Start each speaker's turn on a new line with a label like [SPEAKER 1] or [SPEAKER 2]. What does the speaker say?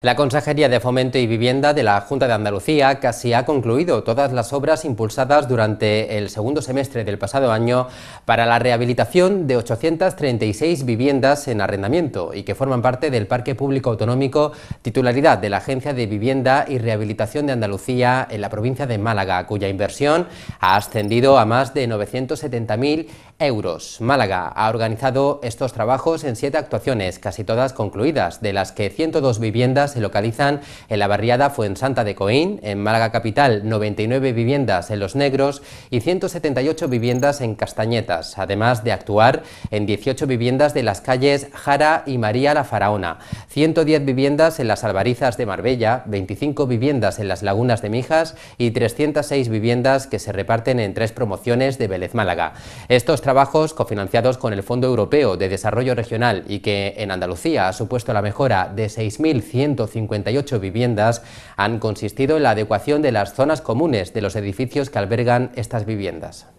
[SPEAKER 1] La Consejería de Fomento y Vivienda de la Junta de Andalucía casi ha concluido todas las obras impulsadas durante el segundo semestre del pasado año para la rehabilitación de 836 viviendas en arrendamiento y que forman parte del Parque Público Autonómico, titularidad de la Agencia de Vivienda y Rehabilitación de Andalucía en la provincia de Málaga, cuya inversión ha ascendido a más de 970.000 euros. Málaga ha organizado estos trabajos en siete actuaciones, casi todas concluidas, de las que 102 viviendas se localizan en la barriada Fuensanta de Coín, en Málaga Capital 99 viviendas en Los Negros y 178 viviendas en Castañetas, además de actuar en 18 viviendas de las calles Jara y María la Faraona, 110 viviendas en las Albarizas de Marbella, 25 viviendas en las Lagunas de Mijas y 306 viviendas que se reparten en tres promociones de Vélez Málaga. Estos trabajos, cofinanciados con el Fondo Europeo de Desarrollo Regional y que en Andalucía ha supuesto la mejora de 6.100 158 viviendas han consistido en la adecuación de las zonas comunes de los edificios que albergan estas viviendas.